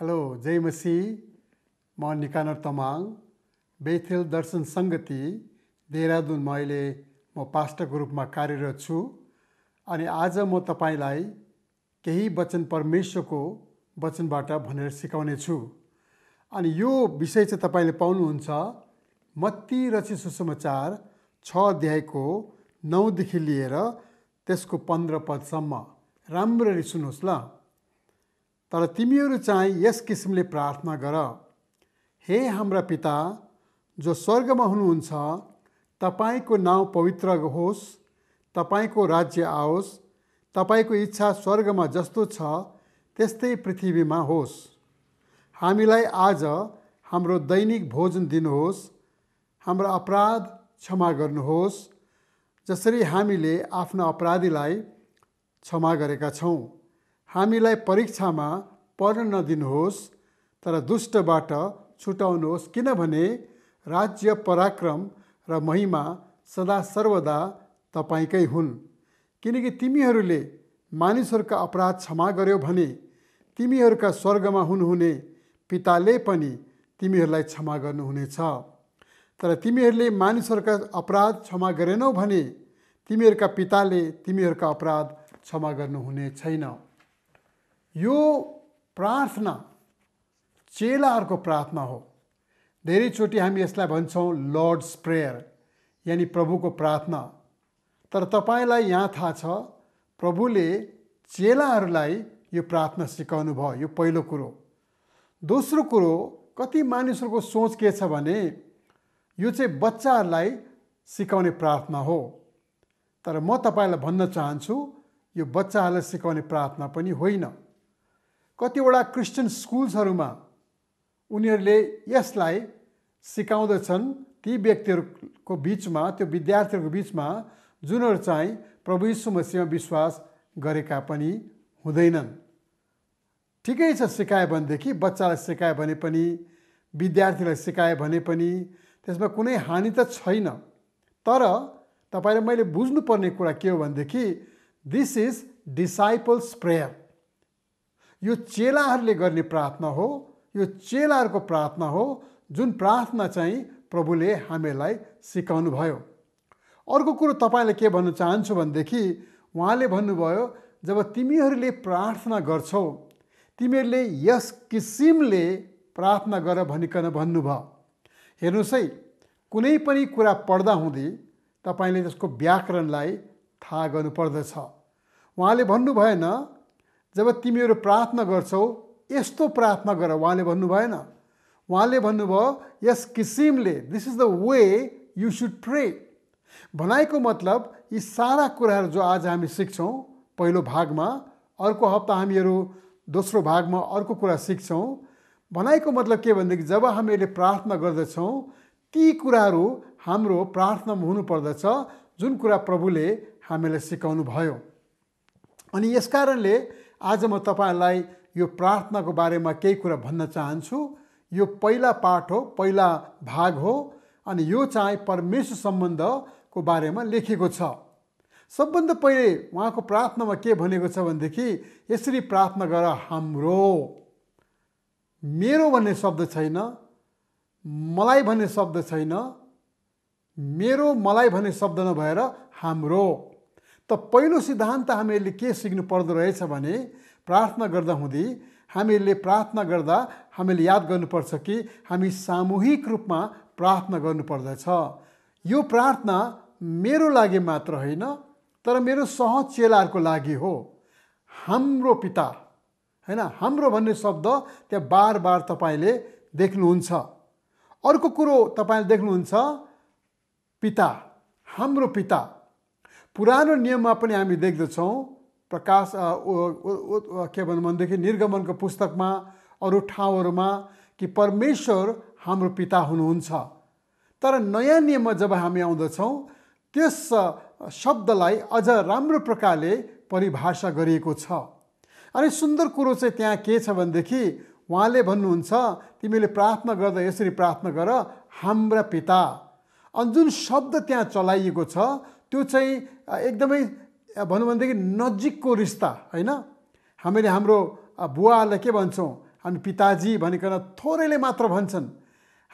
Hello जय मसी म निकानर Tamang Bethel दर्शन सङ्गति देहरादुनमा अहिले म पास्टरको रूपमा कार्यरत छु अनि आज म तपाईँलाई केही वचन परमेश्वरको वचनबाट भनेर सिकाउने छु अनि यो विषय चाहिँ तपाईँले पाउनुहुन्छ मत्ती रचित सुसमाचार छ अध्यायको नौदेखि लिएर त्यसको पन्ध्र पदसम्म राम्ररी सुन्नुहोस् ल तर तिमीहरू चाहिँ यस किसिमले प्रार्थना गर हे हाम्रा पिता जो स्वर्गमा हुनुहुन्छ तपाईँको नाउँ पवित्र होस् तपाईँको राज्य आओस् तपाईँको इच्छा स्वर्गमा जस्तो छ त्यस्तै पृथ्वीमा होस् हामीलाई आज हाम्रो दैनिक भोजन दिनुहोस् हाम्रो अपराध क्षमा गर्नुहोस् जसरी हामीले आफ्नो अपराधीलाई क्षमा गरेका छौँ हामीलाई परीक्षामा पर्न नदिनुहोस् तर दुष्टबाट छुटाउनुहोस् किनभने राज्य पराक्रम र महिमा सदा सर्वदा तपाईँकै हुन् किनकि तिमीहरूले मानिसहरूका अपराध क्षमा गर्यो भने तिमीहरूका स्वर्गमा हुनुहुने पिताले पनि तिमीहरूलाई क्षमा गर्नुहुनेछ तर तिमीहरूले मानिसहरूका अपराध क्षमा गरेनौ भने तिमीहरूका पिताले तिमीहरूका अपराध क्षमा गर्नुहुने छैन यो प्रार्थना चेलाहरूको प्रार्थना हो धेरैचोटि हामी यसलाई भन्छौँ लर्ड्स प्रेयर यानि प्रभुको प्रार्थना तर तपाईँलाई यहाँ थाहा छ प्रभुले चेलाहरूलाई यो प्रार्थना सिकाउनु भयो यो पहिलो कुरो दोस्रो कुरो कति मानिसहरूको सोच के छ भने यो चाहिँ बच्चाहरूलाई सिकाउने प्रार्थना हो तर म तपाईँलाई भन्न चाहन्छु यो बच्चाहरूलाई सिकाउने प्रार्थना पनि होइन कतिवटा क्रिस्चियन स्कुल्सहरूमा उनीहरूले यसलाई सिकाउँदछन् ती व्यक्तिहरूको बिचमा त्यो विद्यार्थीहरूको बिचमा जुनहरू चाहिँ प्रभु यीशु विश्वास गरेका पनि हुँदैनन् ठिकै छ सिकायो भनेदेखि बच्चालाई सिकायो भने पनि विद्यार्थीलाई सिकायो भने पनि त्यसमा कुनै हानि त छैन तर तपाईँले मैले बुझ्नुपर्ने कुरा के हो भनेदेखि दिस इज डिसाइपल्स प्रेयर यो चेलाहरूले गर्ने प्रार्थना हो यो चेलाहरूको प्रार्थना हो जुन प्रार्थना चाहिँ प्रभुले हामीलाई सिकाउनु भयो अर्को कुरो तपाईँलाई के भन्न चाहन्छु भनेदेखि उहाँले भन्नुभयो जब तिमीहरूले प्रार्थना गर्छौ तिमीहरूले यस किसिमले प्रार्थना गर भनिकन भन्नुभयो हेर्नुहोस् है कुनै पनि कुरा पढ्दा हुँदै तपाईँले त्यसको व्याकरणलाई थाहा गर्नुपर्दछ उहाँले भन्नुभएन जब तिमीहरू प्रार्थना गर्छौ यस्तो प्रार्थना गर उहाँले भन्नु भएन उहाँले भन्नुभयो यस किसिमले this is the way you should pray भनाइको मतलब यी सारा कुराहरू जो आज हामी सिक्छौँ पहिलो भागमा अर्को हप्ता हामीहरू दोस्रो भागमा अर्को कुरा सिक्छौँ भनाइको मतलब के भनेदेखि जब हामीहरूले प्रार्थना गर्दछौँ ती कुराहरू हाम्रो प्रार्थनामा हुनुपर्दछ जुन कुरा प्रभुले हामीलाई सिकाउनु भयो अनि यसकारणले कारणले आज म तपाईँहरूलाई यो प्रार्थनाको बारेमा केही कुरा भन्न चाहन्छु यो पहिला पाठ हो पहिला भाग हो अनि यो चाहिँ परमेश्वर सम्बन्धको बारेमा लेखेको छ सबभन्दा पहिले उहाँको प्रार्थनामा के भनेको छ भनेदेखि यसरी प्रार्थना गर हाम्रो मेरो भन्ने शब्द छैन मलाई भन्ने शब्द छैन मेरो मलाई भन्ने शब्द नभएर हाम्रो त पहिलो सिद्धान्त हामीहरूले के सिक्नु पर्दो रहेछ भने प्रार्थना गर्दा हुँदै हामीहरूले प्रार्थना गर्दा हामीले याद गर्नुपर्छ कि हामी सामूहिक रूपमा प्रार्थना गर्नुपर्दछ यो प्रार्थना मेरो लागि मात्र होइन तर मेरो सहचेलाहरूको लागि हो हाम्रो पिता होइन हाम्रो भन्ने शब्द त्यहाँ बार बार तपाईँले देख्नुहुन्छ अर्को कुरो तपाईँले देख्नुहुन्छ पिता हाम्रो पिता पुरानो नियममा पनि हामी देख्दछौँ प्रकाश के भनौँ भनेदेखि निर्गमनको पुस्तकमा अरू ठाउँहरूमा कि परमेश्वर हाम्रो पिता हुनुहुन्छ तर नयाँ नियममा जब हामी आउँदछौँ त्यस शब्दलाई अझ राम्रो प्रकारले परिभाषा गरिएको छ अनि सुन्दर कुरो चाहिँ त्यहाँ के छ भनेदेखि उहाँले भन्नुहुन्छ तिमीले प्रार्थना गर्दा यसरी प्रार्थना गर हाम्रा पिता अनि जुन शब्द त्यहाँ चलाइएको छ त्यो चाहिँ एकदमै भनौँ भनेदेखि नजिकको रिस्ता होइन हामीले हाम्रो बुवाहरूलाई के भन्छौँ हामी पिताजी भनिकन थोरैले मात्र भन्छन्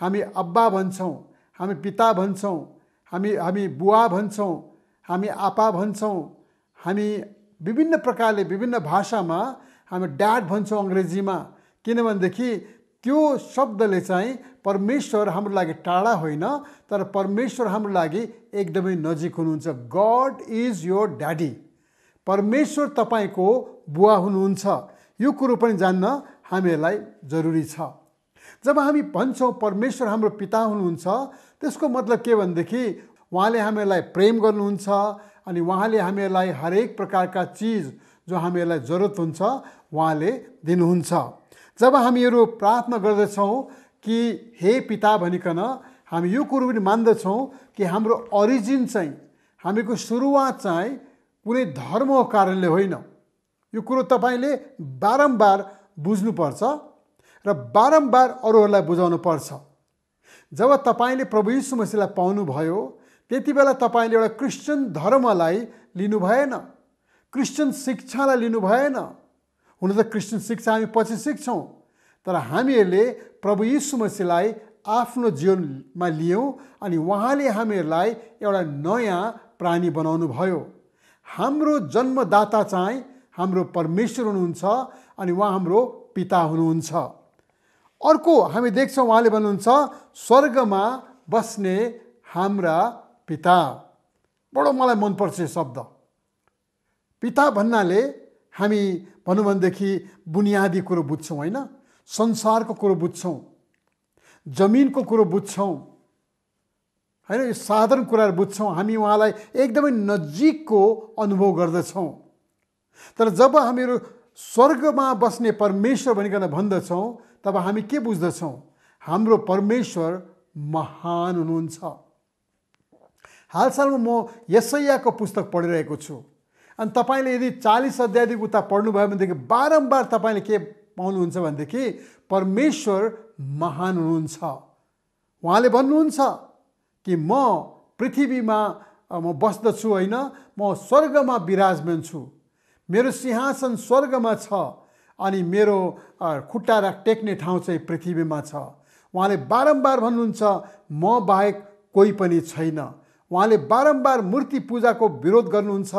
हामी अब्बा भन्छौँ हामी पिता भन्छौँ हामी हामी बुवा भन्छौँ हामी आपा भन्छौँ हामी विभिन्न प्रकारले विभिन्न भाषामा हामी ड्याड भन्छौँ अङ्ग्रेजीमा किनभनेदेखि त्यो शब्दले चाहिँ परमेश्वर हाम्रो लागि टाढा होइन तर परमेश्वर हाम्रो लागि एकदमै नजिक हुनुहुन्छ गड इज योर ड्याडी परमेश्वर तपाईँको बुवा हुनुहुन्छ यो कुरो पनि जान्न हामीहरूलाई जरुरी छ जब हामी भन्छौँ परमेश्वर हाम्रो पिता हुनुहुन्छ त्यसको मतलब के भनेदेखि उहाँले हामीहरूलाई प्रेम गर्नुहुन्छ अनि उहाँले हामीहरूलाई हरेक प्रकारका चिज जो हामीहरूलाई जरुरत हुन्छ उहाँले दिनुहुन्छ जब हामीहरू प्रार्थना गर्दछौँ कि हे पिता भनिकन हामी यो कुरो पनि मान्दछौँ कि हाम्रो अरिजिन चाहिँ हामीको सुरुवात चाहिँ कुनै धर्मको कारणले होइन यो कुरो तपाईँले बारम्बार बुझ्नुपर्छ र बारम्बार अरूहरूलाई बुझाउनु पर्छ जब तपाईँले प्रभु यीशु मसीलाई पाउनुभयो त्यति बेला तपाईँले एउटा क्रिस्चियन धर्मलाई लिनु भएन क्रिस्चियन शिक्षालाई लिनु भएन हुन त क्रिस्चियन शिक्षा हामी पछि सिक्छौँ तर हामीहरूले प्रभु यीशु मसीलाई आफ्नो जीवनमा लियौँ अनि उहाँले हामीहरूलाई एउटा नयाँ प्राणी बनाउनु भयो हाम्रो जन्मदाता चाहिँ हाम्रो परमेश्वर हुनुहुन्छ अनि उहाँ हाम्रो पिता हुनुहुन्छ अर्को हामी देख्छौँ उहाँले भन्नुहुन्छ स्वर्गमा बस्ने हाम्रा पिता बडो मलाई मनपर्छ यो शब्द पिता भन्नाले हामी भनौँ भनेदेखि बुनियादी कुरो बुझ्छौँ होइन संसारको कुरो बुझ्छौँ जमिनको कुरो बुझ्छौँ होइन यो साधारण कुराहरू बुझ्छौँ हामी उहाँलाई एकदमै नजिकको अनुभव गर्दछौँ तर जब हामीहरू स्वर्गमा बस्ने परमेश्वर भनिकन भन्दछौँ तब हामी के बुझ्दछौँ हाम्रो परमेश्वर महान हुनुहुन्छ हालसालमा म यसैयाको पुस्तक पढिरहेको छु अनि तपाईँले यदि चालिस अध्यायदेखि उता पढ्नुभयो भनेदेखि बारम्बार तपाईँले के पाउनुहुन्छ भनेदेखि परमेश्वर महान हुनुहुन्छ उहाँले भन्नुहुन्छ कि म पृथ्वीमा म बस्दछु होइन म स्वर्गमा विराजमान छु मेरो सिंहासन स्वर्गमा छ अनि मेरो खुट्टा राख टेक्ने ठाउँ चाहिँ पृथ्वीमा छ उहाँले बारम्बार भन्नुहुन्छ म बाहेक कोही पनि छैन उहाँले बारम्बार मूर्ति पूजाको विरोध गर्नुहुन्छ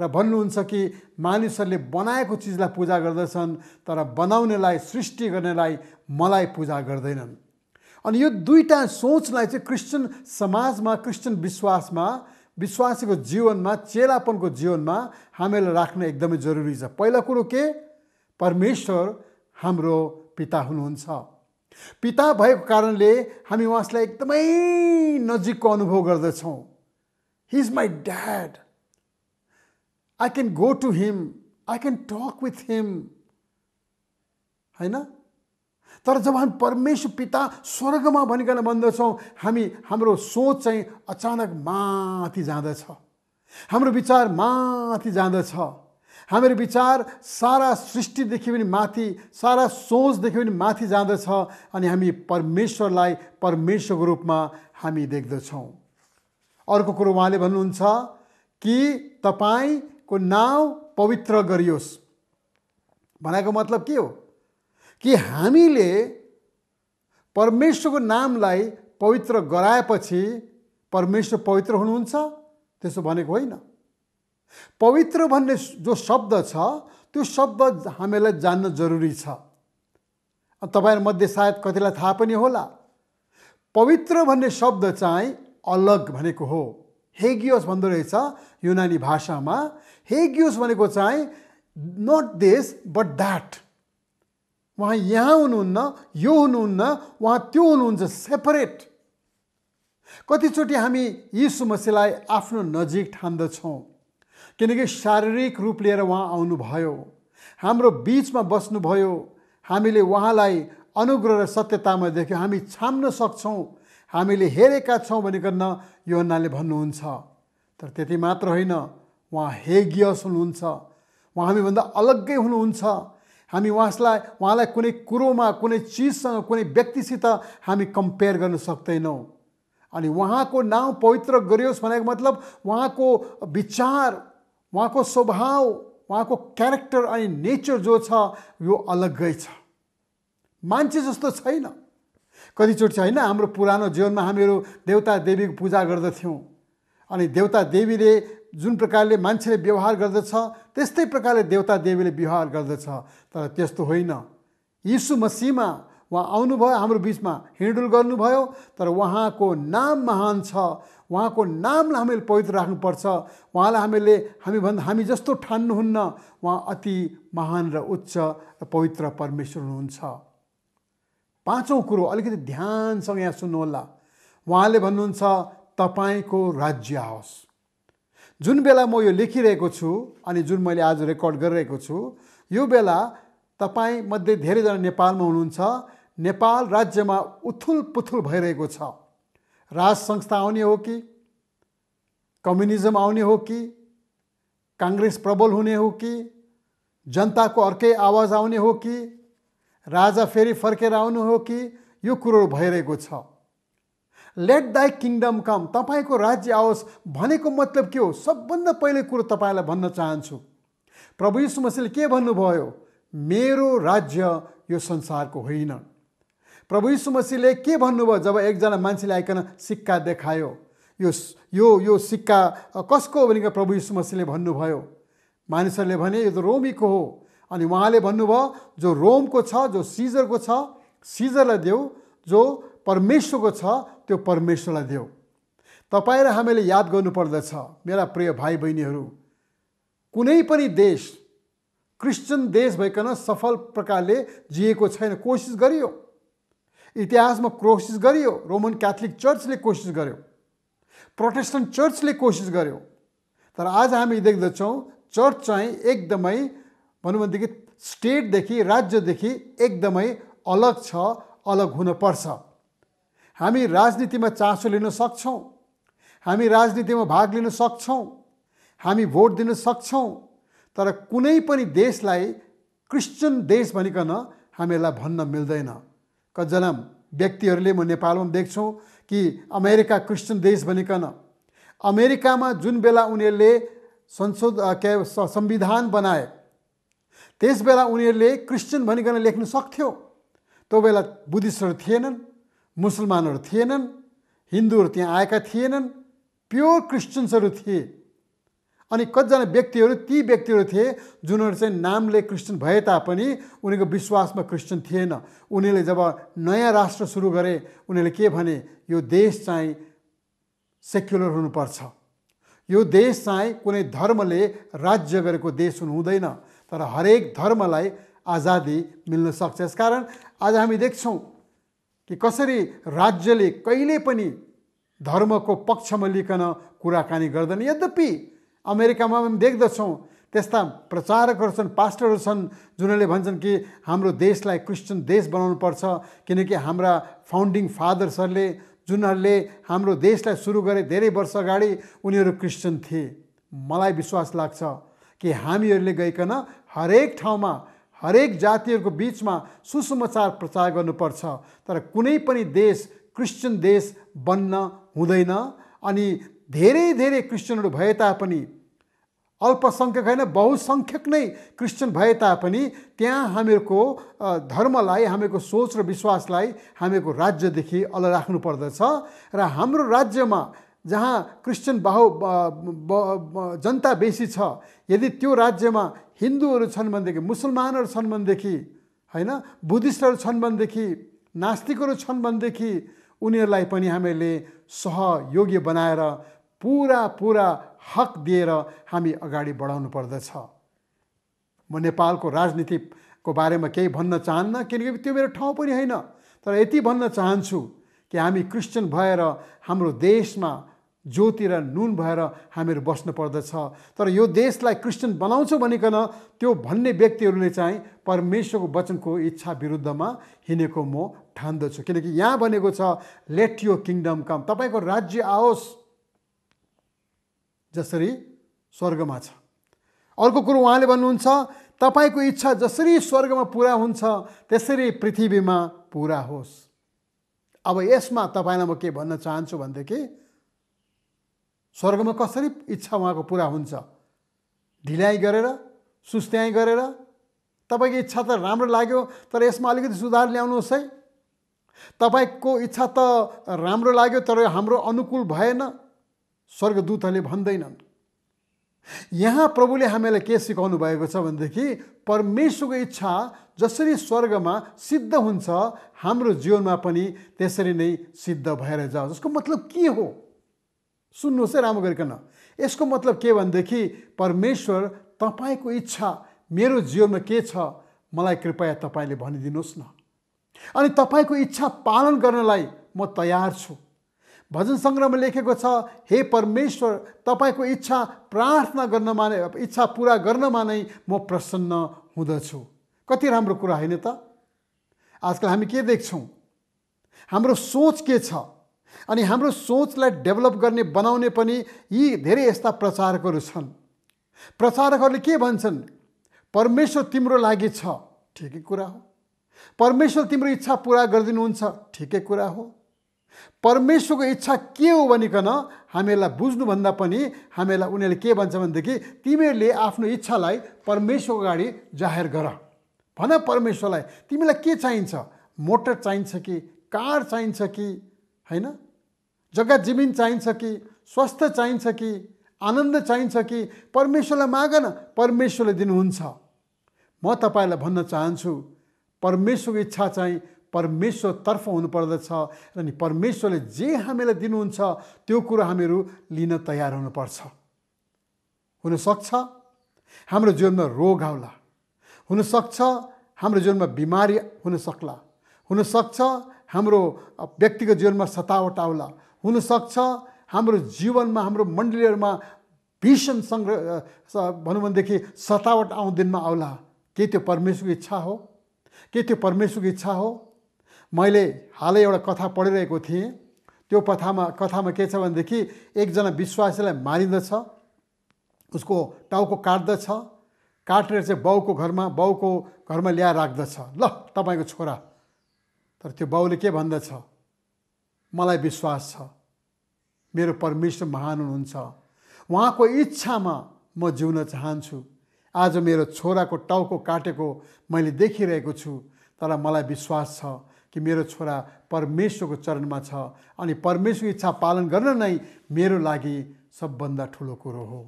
र भन्नुहुन्छ कि मानिसहरूले बनाएको चिजलाई पूजा गर्दछन् तर बनाउनेलाई सृष्टि गर्नेलाई मलाई पूजा गर्दैनन् अनि यो दुईवटा सोचलाई चाहिँ क्रिस्चियन समाजमा क्रिस्चियन विश्वासमा विश्वासीको जीवनमा चेलापनको जीवनमा हामीलाई राख्न एकदमै जरुरी छ पहिला कुरो के परमेश्वर हाम्रो पिता हुनुहुन्छ पिता भएको कारणले हामी उहाँसलाई एकदमै नजिकको अनुभव गर्दछौँ He is my dad. I can go to him. I can talk with him. होइन तर जब हामी परमेश्वर पिता स्वर्गमा भनिकन भन्दछौँ हामी हाम्रो सोच चाहिँ अचानक माथि जाँदछ हाम्रो विचार माथि जाँदछ हाम्रो विचार सारा सृष्टिदेखि पनि माथि सारा सोचदेखि पनि माथि जाँदछ अनि हामी परमेश्वरलाई परमेश्वरको रूपमा हामी देख्दछौँ अर्को कुरो उहाँले भन्नुहुन्छ कि तपाईँको नाउँ पवित्र गरियोस् भनेको मतलब के हो कि हामीले परमेश्वरको नामलाई पवित्र गराएपछि परमेश्वर पवित्र हुनुहुन्छ त्यसो भनेको होइन पवित्र भन्ने जो शब्द छ त्यो शब्द हामीलाई जान्न जरुरी छ तपाईँहरूमध्ये सायद कतिलाई थाहा पनि होला पवित्र भन्ने शब्द चाहिँ अलग भनेको हो हेगियोस भन्दो रहेछ युनानी भाषामा हेगियोस भनेको चाहिँ नट देश बट द्याट उहाँ यहाँ हुनुहुन्न यो हुनुहुन्न उहाँ त्यो हुनुहुन्छ सेपरेट कतिचोटि हामी यी समस्यालाई आफ्नो नजिक ठान्दछौँ किनकि शारीरिक रूप लिएर उहाँ आउनुभयो हाम्रो बिचमा बस्नुभयो हामीले उहाँलाई अनुग्रह र सत्यतामा देख्यौँ हामी छाम्न सक्छौँ हामीले हेरेका छौँ भनिकन यो अन्नाले भन्नुहुन्छ तर त्यति मात्र होइन उहाँ हेगियस हुनुहुन्छ उहाँ हामीभन्दा अलग्गै हुनुहुन्छ हामी उहाँलाई उहाँलाई कुनै कुरोमा कुनै चिजसँग कुनै व्यक्तिसित हामी कम्पेयर गर्न सक्दैनौँ अनि उहाँको नाउँ पवित्र गरियोस् भनेको मतलब उहाँको विचार उहाँको स्वभाव उहाँको क्यारेक्टर अनि नेचर जो छ यो अलग्गै छ मान्छे जस्तो छैन कतिचोटि चाहिँ होइन हाम्रो पुरानो जीवनमा हामीहरू देवता देवीको पूजा गर्दथ्यौँ अनि देवता देवीले जुन प्रकारले मान्छेले व्यवहार गर्दछ त्यस्तै प्रकारले देवता देवीले व्यवहार गर्दछ तर त्यस्तो होइन यीशु मसीमा उहाँ आउनुभयो हाम्रो बिचमा हिँडुल गर्नुभयो तर उहाँको नाम महान छ उहाँको नामलाई हामीले पवित्र राख्नुपर्छ उहाँलाई हामीले हामीभन्दा हामी जस्तो ठान्नुहुन्न उहाँ अति महान र उच्च र पवित्र परमेश्वर हुनुहुन्छ पाँचौँ कुरो अलिकति ध्यानसँग यहाँ सुन्नुहोला उहाँले भन्नुहुन्छ तपाईँको राज्य आओस् जुन बेला म यो लेखिरहेको छु अनि जुन मैले आज रेकर्ड गरिरहेको छु यो बेला तपाईँमध्ये धेरैजना नेपालमा हुनुहुन्छ नेपाल राज्यमा उथुल पुथुल भइरहेको छ राज संस्था आउने हो कि कम्युनिजम आउने हो कि काङ्ग्रेस प्रबल हुने हो कि जनताको अर्कै आवाज आउने हो कि राजा फेरि फर्केर आउनु हो कि यो कुरो भइरहेको छ लेट दाई किङडम कम तपाईँको राज्य आओस् भनेको मतलब के हो सबभन्दा पहिले कुरो तपाईँलाई भन्न चाहन्छु प्रभु यीशु मसीहले के भन्नुभयो मेरो राज्य यो संसारको होइन प्रभु यीशु मसीहले के भन्नुभयो जब एकजना मान्छेले आइकन सिक्का देखायो यो यो यो सिक्का कसको हो भनेको प्रभु यीशु मसीहले भन्नुभयो मानिसहरूले भने यो त रोमीको हो अनि उहाँले भन्नुभयो जो रोमको छ जो सिजरको छ सिजरलाई देऊ जो परमेश्वरको छ त्यो परमेश्वरलाई देऊ तपाईँ र हामीले याद गर्नुपर्दछ मेरा प्रिय भाइ बहिनीहरू कुनै पनि देश क्रिस्चियन देश भइकन सफल प्रकारले जिएको छैन कोसिस गरियो इतिहासमा कोसिस गरियो रोमन क्याथोलिक चर्चले कोसिस गर्यो प्रोटेस्टन्ट चर्चले कोसिस गर्यो तर आज हामी देख्दछौँ चर्च चाहिँ एकदमै भनौँ भनेदेखि स्टेटदेखि राज्यदेखि एकदमै अलग छ अलग हुनपर्छ हामी राजनीतिमा चासो लिन सक्छौँ हामी राजनीतिमा भाग लिन सक्छौँ हामी भोट दिन सक्छौँ तर कुनै पनि देशलाई क्रिस्चियन देश भनिकन हामीहरूलाई भन्न मिल्दैन कतिजना व्यक्तिहरूले म नेपालमा देख्छौँ कि अमेरिका क्रिस्चियन देश भनिकन अमेरिकामा जुन बेला उनीहरूले संशोध के संविधान बनाए त्यस बेला उनीहरूले क्रिस्चियन भनिकन लेख्न सक्थ्यो त्यो बेला बुद्धिस्टहरू थिएनन् मुसलमानहरू थिएनन् हिन्दूहरू त्यहाँ आएका थिएनन् प्योर क्रिस्चियन्सहरू थिए अनि कतिजना व्यक्तिहरू ती व्यक्तिहरू थिए जुनहरू चाहिँ नामले क्रिस्चियन भए तापनि उनीहरूको विश्वासमा क्रिस्चियन थिएन उनीहरूले जब नयाँ राष्ट्र सुरु गरे उनीहरूले के भने यो देश चाहिँ सेक्युलर हुनुपर्छ यो देश चाहिँ कुनै धर्मले राज्य गरेको देश हुनु हुँदैन तर हरेक धर्मलाई आजादी मिल्न सक्छ यसकारण आज हामी देख्छौँ कि कसरी राज्यले कहिले पनि धर्मको पक्षमा लिकन कुराकानी गर्दैन यद्यपि अमेरिकामा पनि देख्दछौँ त्यस्ता प्रचारकहरू छन् पास्टरहरू छन् जुनले भन्छन् कि हाम्रो देशलाई क्रिस्चियन देश बनाउनु पर्छ किनकि हाम्रा फाउन्डिङ फादर्सहरूले जुनहरूले हाम्रो देशलाई सुरु गरे धेरै वर्ष अगाडि उनीहरू क्रिस्चियन थिए मलाई विश्वास लाग्छ कि हामीहरूले गइकन हरेक ठाउँमा हरेक जातिहरूको बिचमा सुसमाचार प्रचार गर्नुपर्छ तर कुनै पनि देश क्रिस्चियन देश बन्न हुँदैन अनि धेरै धेरै क्रिस्चियनहरू भए तापनि अल्पसङ्ख्यक होइन बहुसङ्ख्यक नै क्रिस्चियन भए तापनि त्यहाँ हामीहरूको धर्मलाई हामीहरूको सोच र विश्वासलाई हामीहरूको राज्यदेखि अलग राख्नु पर्दछ र हाम्रो राज्यमा जहाँ क्रिस्चियन बाहु जनता बेसी छ यदि त्यो राज्यमा हिन्दूहरू छन् भनेदेखि मुसलमानहरू छन् भनेदेखि होइन बुद्धिस्टहरू छन् भनेदेखि नास्तिकहरू छन् भनेदेखि उनीहरूलाई पनि हामीले सहयोग्य बनाएर पुरा पुरा हक दिएर हामी अगाडि बढाउनु पर्दछ म नेपालको राजनीतिको बारेमा केही भन्न चाहन्न किनकि त्यो मेरो ठाउँ पनि होइन तर यति भन्न चाहन्छु कि हामी क्रिस्चियन भएर हाम्रो देशमा ज्योतिर नुन भएर हामीहरू बस्नुपर्दछ तर यो देशलाई क्रिस्चियन बनाउँछौँ भनिकन त्यो भन्ने व्यक्तिहरूले चाहिँ परमेश्वरको वचनको इच्छा विरुद्धमा हिँडेको म ठान्दछु किनकि यहाँ भनेको छ लेट यो किङडम कम तपाईँको राज्य आओस् जसरी स्वर्गमा छ अर्को कुरो उहाँले भन्नुहुन्छ तपाईँको इच्छा जसरी स्वर्गमा पुरा हुन्छ त्यसरी पृथ्वीमा पुरा होस् अब यसमा तपाईँलाई म के भन्न चाहन्छु भनेदेखि स्वर्गमा कसरी इच्छा उहाँको पुरा हुन्छ ढिलाइ गरेर सुस्त्याइ गरेर तपाईँको इच्छा त राम्रो लाग्यो तर यसमा अलिकति सुधार ल्याउनुहोस् है तपाईँको इच्छा त राम्रो लाग्यो तर हाम्रो अनुकूल भएन स्वर्गदूतहरूले भन्दैनन् यहाँ प्रभुले हामीलाई के सिकाउनु भएको छ भनेदेखि परमेश्वरको इच्छा जसरी स्वर्गमा सिद्ध हुन्छ हाम्रो जीवनमा पनि त्यसरी नै सिद्ध भएर जाओस् जसको मतलब के हो सुन्नुहोस् है राम्रो गरिकन यसको मतलब के भनेदेखि परमेश्वर तपाईँको इच्छा मेरो जीवनमा के छ मलाई कृपया तपाईँले भनिदिनुहोस् न अनि तपाईँको इच्छा पालन गर्नलाई म तयार छु भजन सङ्ग्रहमा लेखेको छ हे परमेश्वर तपाईँको इच्छा प्रार्थना गर्नमा नै इच्छा पुरा गर्नमा नै म प्रसन्न हुँदछु कति राम्रो कुरा होइन त आजकल हामी के देख्छौँ हाम्रो सोच के छ अनि हाम्रो सोचलाई डेभलप गर्ने बनाउने पनि यी धेरै यस्ता प्रचारकहरू छन् प्रचारकहरूले के भन्छन् परमेश्वर तिम्रो लागि छ ठिकै कुरा हो परमेश्वर तिम्रो इच्छा पुरा गरिदिनुहुन्छ ठिकै कुरा हो परमेश्वरको इच्छा के हो भनिकन हामीहरूलाई बुझ्नुभन्दा पनि हामीहरूलाई उनीहरूले के भन्छ भनेदेखि तिमीहरूले आफ्नो इच्छालाई परमेश्वर अगाडि जाहेर गर भन परमेश्वरलाई तिमीलाई के चाहिन्छ मोटर चाहिन्छ कि कार चाहिन्छ कि होइन जग्गा जमिन चाहिन्छ कि स्वास्थ्य चाहिन्छ कि आनन्द चाहिन्छ कि परमेश्वरलाई माग न परमेश्वरले दिनुहुन्छ म तपाईँलाई भन्न चाहन्छु परमेश्वरको इच्छा चाहिँ परमेश्वरतर्फ हुनुपर्दछ अनि परमेश्वरले जे हामीलाई दिनुहुन्छ त्यो कुरो हामीहरू लिन तयार हुनुपर्छ हुनसक्छ हाम्रो जीवनमा रोग आउला हुनसक्छ हाम्रो जीवनमा बिमारी हुनसक्ला हुनसक्छ हाम्रो व्यक्तिगत जीवनमा सतावट आउला हुनसक्छ हाम्रो जीवनमा हाम्रो मण्डलीहरूमा भीषण सङ्ग्रह भनौँ भनेदेखि सतावट आउँदिनमा आउला के त्यो परमेश्वरको इच्छा हो के त्यो परमेश्वरको इच्छा हो मैले हालै एउटा कथा पढिरहेको थिएँ त्यो कथामा कथामा के छ भनेदेखि एकजना विश्वासीलाई मारिँदछ उसको टाउको काट्दछ काटेर चाहिँ बाउको घरमा बाउको घरमा ल्याएर राख्दछ ल तपाईँको छोरा तर त्यो बाउले के भन्दछ मलाई विश्वास छ मेरो परमेश्वर महान हुनुहुन्छ उहाँको इच्छामा म जिउन चाहन्छु आज मेरो छोराको टाउको काटेको मैले देखिरहेको छु तर मलाई विश्वास छ कि मेरो छोरा परमेश्वरको चरणमा छ अनि परमेश्वरको इच्छा पालन गर्न नै मेरो लागि सबभन्दा ठुलो कुरो हो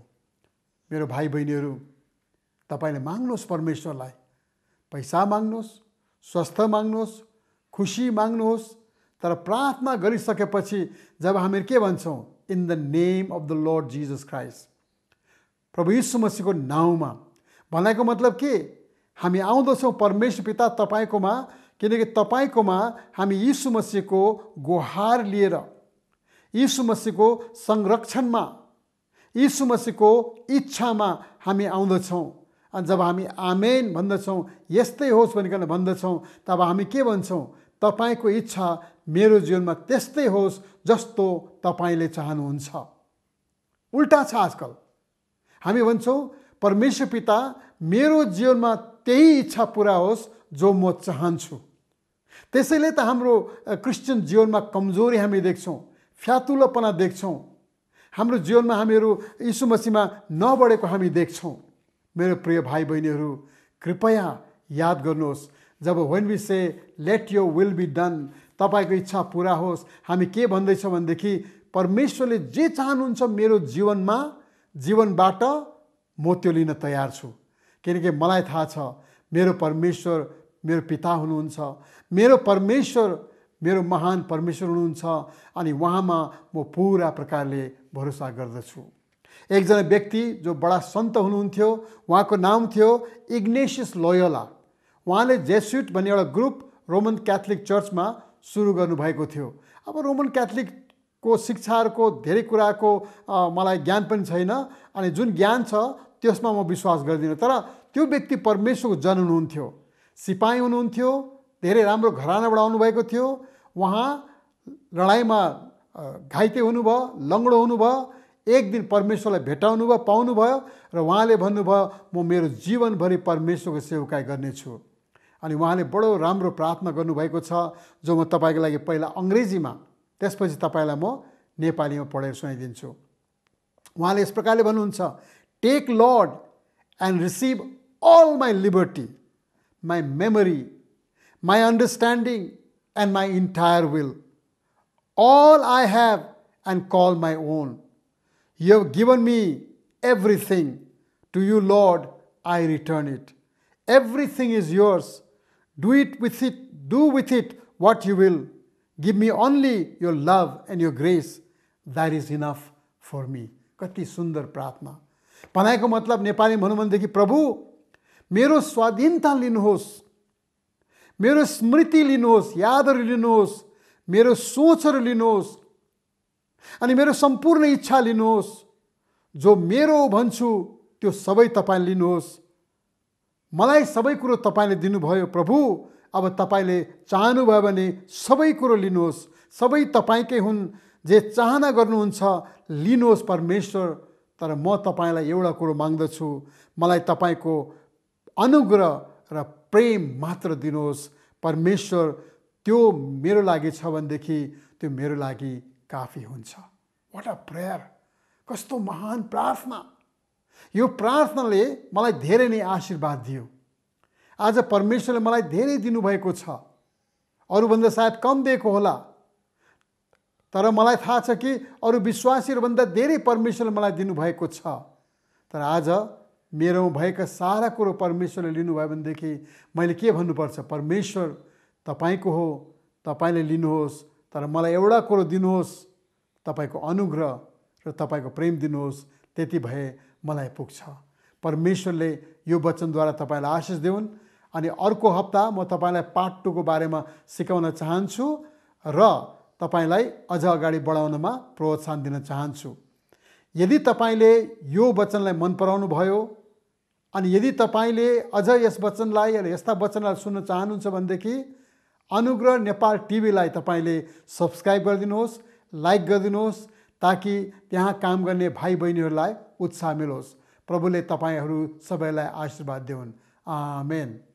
मेरो भाइ बहिनीहरू तपाईँले माग्नुहोस् परमेश्वरलाई पैसा माग्नुहोस् स्वास्थ्य माग्नुहोस् खुसी माग्नुहोस् तर प्रार्थना गरिसकेपछि जब हामी के भन्छौँ in the name of the Lord Jesus Christ प्रभु यीशु मसीको नाउँमा भनेको मतलब के हामी आउँदछौँ परमेश्वर पिता तपाईँकोमा किनकि तपाईँकोमा हामी यीशु मसीको गुहार लिएर यीशु मसीको संरक्षणमा यीशु मसीको इच्छामा हामी आउँदछौँ अनि जब हामी आमेन भन्दछौँ यस्तै होस् भनिकन भन्दछौँ तब हामी के भन्छौँ तपाईँको इच्छा मेरो जीवनमा त्यस्तै होस् जस्तो तपाईँले चाहनुहुन्छ उल्टा छ आजकल हामी भन्छौँ परमेश्वर पिता मेरो जीवनमा त्यही इच्छा पुरा होस् जो म चाहन्छु त्यसैले त हाम्रो क्रिस्चियन जीवनमा कमजोरी हामी देख्छौँ फ्यातुलोपना देख्छौँ हाम्रो जीवनमा हामीहरू यीशु मसीमा नबढेको हामी देख्छौँ मेरो प्रिय भाइ बहिनीहरू कृपया याद गर्नुहोस् जब when be say let your will be done तपाईँको इच्छा पुरा होस् हामी के भन्दैछौँ भनेदेखि परमेश्वरले जे चाहनुहुन्छ मेरो जीवनमा जीवनबाट म त्यो लिन तयार छु किनकि मलाई थाहा छ मेरो परमेश्वर मेरो पिता हुनुहुन्छ मेरो परमेश्वर मेरो महान परमेश्वर हुनुहुन्छ अनि उहाँमा म पुरा प्रकारले भरोसा गर्दछु एकजना व्यक्ति जो बडा सन्त हुनुहुन्थ्यो उहाँको नाम थियो इग्नेसियस लोयोला उहाँले जेस्युट भन्ने एउटा ग्रुप रोमन क्याथोलिक चर्चमा सुरु गर्नुभएको थियो अब रोमन क्याथोलिकको शिक्षाहरूको धेरै कुराको मलाई ज्ञान पनि छैन अनि जुन ज्ञान छ त्यसमा म विश्वास गर्दिनँ तर त्यो व्यक्ति परमेश्वरको जन हुनुहुन्थ्यो सिपाही हुनुहुन्थ्यो धेरै राम्रो घरानाबाट आउनुभएको थियो उहाँ लडाइँमा घाइते हुनुभयो लङ्गडो हुनुभयो एक दिन परमेश्वरलाई भेटाउनु भयो पाउनुभयो र उहाँले भन्नुभयो म मेरो जीवनभरि परमेश्वरको सेवकाई गर्नेछु अनि उहाँले बडो राम्रो प्रार्थना गर्नुभएको छ जो म तपाईँको लागि पहिला अङ्ग्रेजीमा त्यसपछि तपाईँलाई म नेपालीमा पढेर सुनाइदिन्छु उहाँले यस प्रकारले भन्नुहुन्छ take Lord and receive all my liberty my memory my understanding and my entire will all I have and call my own. You have given me everything. To you, Lord, I return it. Everything is yours, Do it with it, do with it what you will. Give me only your love and your grace. That is enough for me. कति सुन्दर प्रार्थना भनाइको मतलब नेपाली भनौँ भनेदेखि प्रभु मेरो स्वाधीनता लिनुहोस् मेरो स्मृति लिनुहोस् यादहरू लिनुहोस् मेरो सोचहरू लिनुहोस् अनि मेरो सम्पूर्ण इच्छा लिनुहोस् जो मेरो भन्छु त्यो सबै तपाईँ लिनुहोस् मलाई सबै कुरो तपाईँले दिनुभयो प्रभु अब तपाईँले चाहनुभयो भने सबै कुरो लिनुहोस् सबै तपाईँकै हुन् जे चाहना गर्नुहुन्छ लिनुहोस् परमेश्वर तर म तपाईँलाई एउटा कुरो माग्दछु मलाई तपाईँको अनुग्रह र प्रेम मात्र दिनुहोस् परमेश्वर त्यो मेरो लागि छ भनेदेखि त्यो मेरो लागि काफी हुन्छ वाट अ प्रेयर कस्तो महान प्रार्थना यो प्रार्थनाले मलाई धेरै नै आशीर्वाद दियो आज परमेश्वरले मलाई धेरै दिनुभएको छ अरूभन्दा सायद कम दिएको होला तर मलाई थाहा छ कि अरू विश्वासीहरूभन्दा धेरै परमेश्वरले मलाई दिनुभएको छ तर आज मेरो भएका सारा कुरो परमेश्वरले लिनुभयो भनेदेखि मैले के भन्नुपर्छ परमेश्वर तपाईँको हो तपाईँले लिनुहोस् तर मलाई एउटा कुरो दिनुहोस् तपाईँको अनुग्रह र तपाईँको प्रेम दिनुहोस् त्यति भए मलाई पुग्छ परमेश्वरले यो वचनद्वारा तपाईँलाई आशिष दिउन् अनि अर्को हप्ता म तपाईँलाई पार्ट टूको बारेमा सिकाउन चाहन्छु र तपाईँलाई अझ अगाडि बढाउनमा प्रोत्साहन दिन चाहन्छु यदि तपाईँले यो वचनलाई मन पराउनु भयो अनि यदि तपाईँले अझ यस वचनलाई यस्ता वचनलाई सुन्न चाहनुहुन्छ भनेदेखि अनुग्रह नेपाल टिभीलाई तपाईँले सब्सक्राइब गरिदिनुहोस् लाइक गरिदिनुहोस् ताकि त्यहाँ काम गर्ने भाइ बहिनीहरूलाई उत्साह मिलोस् प्रभुले तपाईँहरू सबैलाई आशीर्वाद देऊन् आमेन